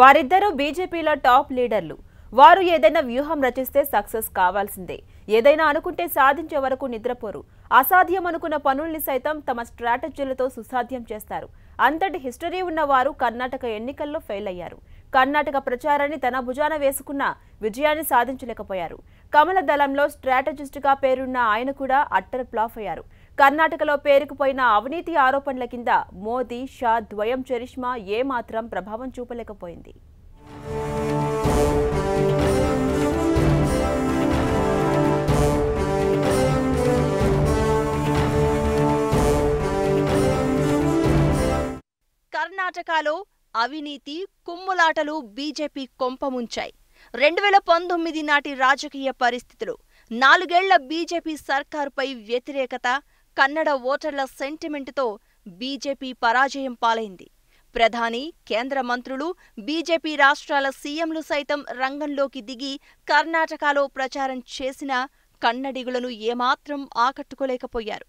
వారిద్దరూ బీజేపీలో టాప్ లీడర్లు వారు ఏదైనా వ్యూహం రచిస్తే సక్సెస్ కావాల్సిందే ఏదైనా అనుకుంటే సాధించే వరకు నిద్రపోరు అసాధ్యం అనుకున్న పనుల్ని సైతం తమ స్ట్రాటజీలతో సుసాధ్యం చేస్తారు అంతటి హిస్టరీ ఉన్న వారు కర్ణాటక ఎన్నికల్లో ఫెయిల్ అయ్యారు కర్ణాటక ప్రచారాన్ని తన భుజాన వేసుకున్న విజయాన్ని సాధించలేకపోయారు కమల దళంలో స్ట్రాటజిస్టుగా పేరున్న ఆయన కూడా అట్టర్ ఫ్లాప్ అయ్యారు కర్ణాటకలో పేరుకుపోయిన అవినీతి ఆరోపణల కింద మోదీ షా ద్వయం చరిష్మా ఏమాత్రం ప్రభావం చూపలేకపోయింది కర్ణాటకలో అవినీతి కుమ్ములాటలు బీజేపీ కొంపముంచాయి రెండు వేల పంతొమ్మిది నాటి రాజకీయ పరిస్థితులు నాలుగేళ్ల బీజేపీ సర్కారుపై వ్యతిరేకత కన్నడ ఓటర్ల సెంటిమెంటుతో బీజేపీ పరాజయం పాలైంది ప్రధాని కేంద్ర మంత్రులు బీజేపీ రాష్ట్రాల సీఎంలు సైతం రంగంలోకి దిగి కర్ణాటకలో ప్రచారం చేసిన కన్నడిగులను ఏమాత్రం ఆకట్టుకోలేకపోయారు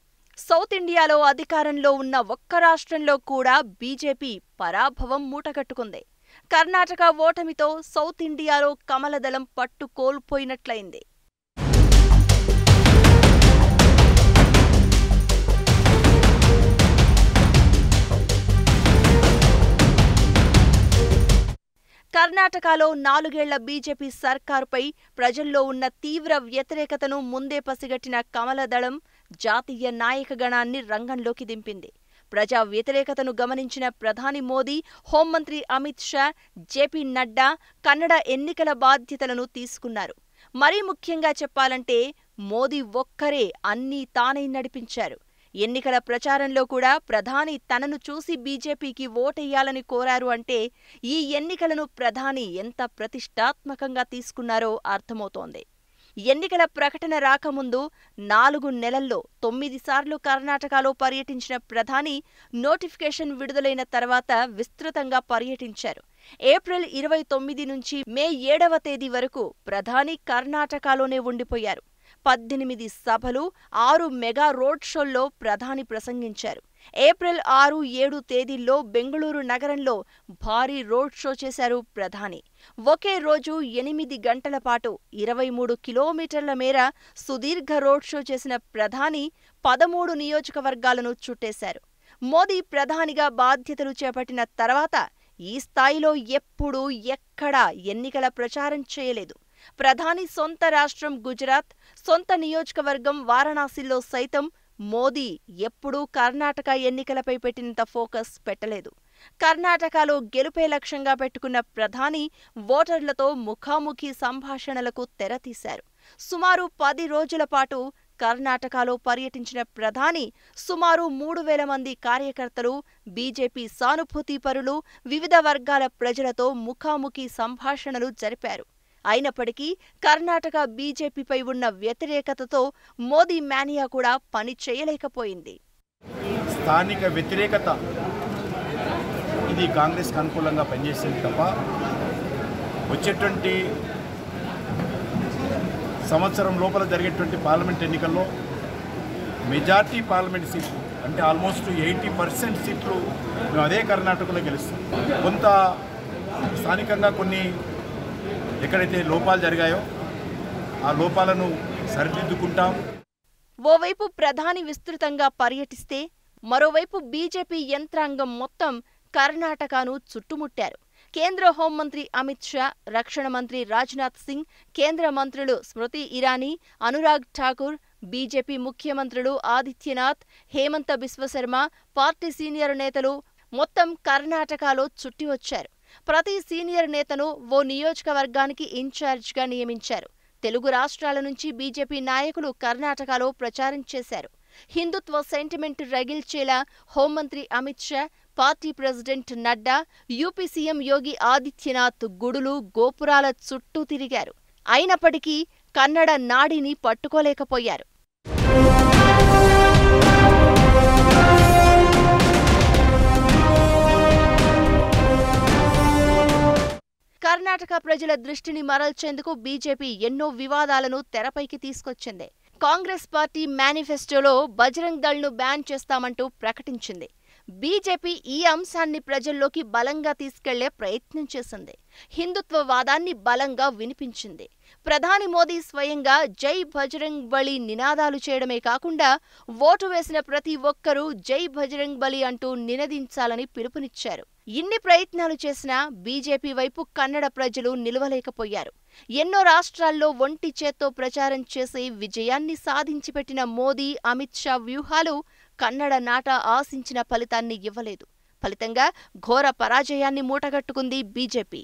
సౌత్ ఇండియాలో అధికారంలో ఉన్న ఒక్క రాష్ట్రంలో కూడా బీజేపీ పరాభవం మూటగట్టుకుంది కర్ణాటక ఓటమితో సౌత్ ఇండియాలో కమలదళం పట్టు కోల్పోయినట్లయింది కర్ణాటకలో నాలుగేళ్ల బీజేపీ సర్కారుపై ప్రజల్లో ఉన్న తీవ్ర వ్యతిరేకతను ముందే పసిగట్టిన కమలదళం జాతీయ నాయకగణాన్ని రంగంలోకి దింపింది ప్రజా వ్యతిరేకతను గమనించిన ప్రధాని మోదీ హోంమంత్రి అమిత్ షా జేపీ నడ్డా కన్నడ ఎన్నికల బాధ్యతలను తీసుకున్నారు మరీ ముఖ్యంగా చెప్పాలంటే మోదీ ఒక్కరే అన్నీ తానై నడిపించారు ఎన్నికల ప్రచారంలో కూడా ప్రధాని తనను చూసి బీజేపీకి ఓటెయ్యాలని కోరారు అంటే ఈ ఎన్నికలను ప్రధాని ఎంత ప్రతిష్టాత్మకంగా తీసుకున్నారో అర్థమవుతోంది ఎన్నికల ప్రకటన రాకముందు నాలుగు నెలల్లో తొమ్మిది సార్లు కర్ణాటకలో పర్యటించిన ప్రధాని నోటిఫికేషన్ విడుదలైన తర్వాత విస్తృతంగా పర్యటించారు ఏప్రిల్ ఇరవై తొమ్మిది నుంచి మే ఏడవ తేదీ వరకు ప్రధాని కర్ణాటకలోనే ఉండిపోయారు పద్దెనిమిది సభలు ఆరు మెగా రోడ్ షోల్లో ప్రధాని ప్రసంగించారు ఏప్రిల్ ఆరు ఏడు తేదీల్లో బెంగళూరు నగరంలో భారీ రోడ్ షో చేశారు ప్రధాని ఒకే రోజు ఎనిమిది గంటల పాటు ఇరవై మూడు కిలోమీటర్ల మేర సుదీర్ఘ రోడ్ షో చేసిన ప్రధాని పదమూడు నియోజకవర్గాలను చుట్టేశారు మోదీ ప్రధానిగా బాధ్యతలు చేపట్టిన తర్వాత ఈ స్థాయిలో ఎప్పుడూ ఎక్కడా ఎన్నికల ప్రచారం చేయలేదు ప్రధాని సొంత రాష్ట్రం గుజరాత్ సొంత నియోజకవర్గం వారణాసిలో సైతం మోదీ ఎప్పుడూ కర్ణాటక ఎన్నికలపై పెట్టినంత ఫోకస్ పెట్టలేదు కర్ణాటకలో గెలుపే లక్ష్యంగా పెట్టుకున్న ప్రధాని ఓటర్లతో ముఖాముఖి సంభాషణలకు తెరతీశారు సుమారు పది రోజుల పాటు కర్ణాటకలో పర్యటించిన ప్రధాని సుమారు మూడు వేల మంది కార్యకర్తలు బీజేపీ సానుభూతిపరులు వివిధ వర్గాల ప్రజలతో ముఖాముఖి సంభాషణలు జరిపారు అయినప్పటికీ కర్ణాటక బీజేపీపై ఉన్న వ్యతిరేకతతో మోదీ మానియా కూడా పని చేయలేకపోయింది స్థానిక వ్యతిరేకత ఇది కాంగ్రెస్కి అనుకూలంగా పనిచేసింది తప్ప వచ్చేటువంటి సంవత్సరం లోపల జరిగేటువంటి పార్లమెంట్ ఎన్నికల్లో మెజార్టీ పార్లమెంట్ సీట్లు అంటే ఆల్మోస్ట్ ఎయిటీ పర్సెంట్ సీట్లు మేము అదే కర్ణాటకలో గెలుస్తాం కొంత స్థానికంగా కొన్ని ఎక్కడైతే లోపాలు జరిగాయో ఆ లోపాలను సరిదిద్దుకుంటాం ఓవైపు ప్రధాని విస్తృతంగా పర్యటిస్తే మరోవైపు బీజేపీ యంత్రాంగం మొత్తం కర్ణాటకను చుట్టుముట్టారు కేంద్ర హోంమంత్రి అమిత్ షా రక్షణ మంత్రి రాజ్నాథ్ సింగ్ కేంద్ర మంత్రులు స్మృతి ఇరానీ అనురాగ్ ఠాకూర్ బీజేపీ ముఖ్యమంత్రులు ఆదిత్యనాథ్ హేమంత బిశ్వశర్మ పార్టీ సీనియర్ నేతలు మొత్తం కర్ణాటకలో చుట్టివచ్చారు ప్రతి సీనియర్ నేతను ఓ నియోజకవర్గానికి ఇన్ఛార్జ్గా నియమించారు తెలుగు రాష్ట్రాల నుంచి బీజేపీ నాయకులు కర్ణాటకలో ప్రచారం చేశారు హిందుత్వ సెంటిమెంట్ రగిల్చేలా హోంమంత్రి Amit Shah party president Nadda UP CM Yogi Adityanath గుడులు గోపురాల చుట్టూ తిరిగారు అయినప్పటికీ కన్నడ నాడిని పట్టుకోలేకపోయారు కర్ణాటక ప్రజల దృష్టిని మరల్చేందుకు బీజేపీ ఎన్నో వివాదాలను తెరపైకి తీసుకొచ్చింది కాంగ్రెస్ పార్టీ మేనిఫెస్టోలో బజరంగ్ దళ్ను బ్యాన్ చేస్తామంటూ ప్రకటించింది బీజేపీ ఈ అంశాన్ని ప్రజల్లోకి బలంగా తీసుకెళ్లే ప్రయత్నం చేసింది హిందుత్వవాదాన్ని బలంగా వినిపించింది ప్రధాని మోదీ స్వయంగా జై భజరంగ్ బలి నినాదాలు చేయడమే కాకుండా ఓటు వేసిన ప్రతి ఒక్కరూ జై భజరంగ్ బలి అంటూ నినదించాలని పిలుపునిచ్చారు ఇన్ని ప్రయత్నాలు చేసినా బీజేపీ వైపు కన్నడ ప్రజలు నిలవలేకపోయారు ఎన్నో రాష్ట్రాల్లో ఒంటి చేత్తో ప్రచారం చేసి విజయాన్ని సాధించి పెట్టిన మోదీ అమిత్ షా వ్యూహాలు కన్నడ నాట ఆశించిన ఫలితాన్ని ఇవ్వలేదు ఫలితంగా ఘోర పరాజయాన్ని మూటగట్టుకుంది బీజేపీ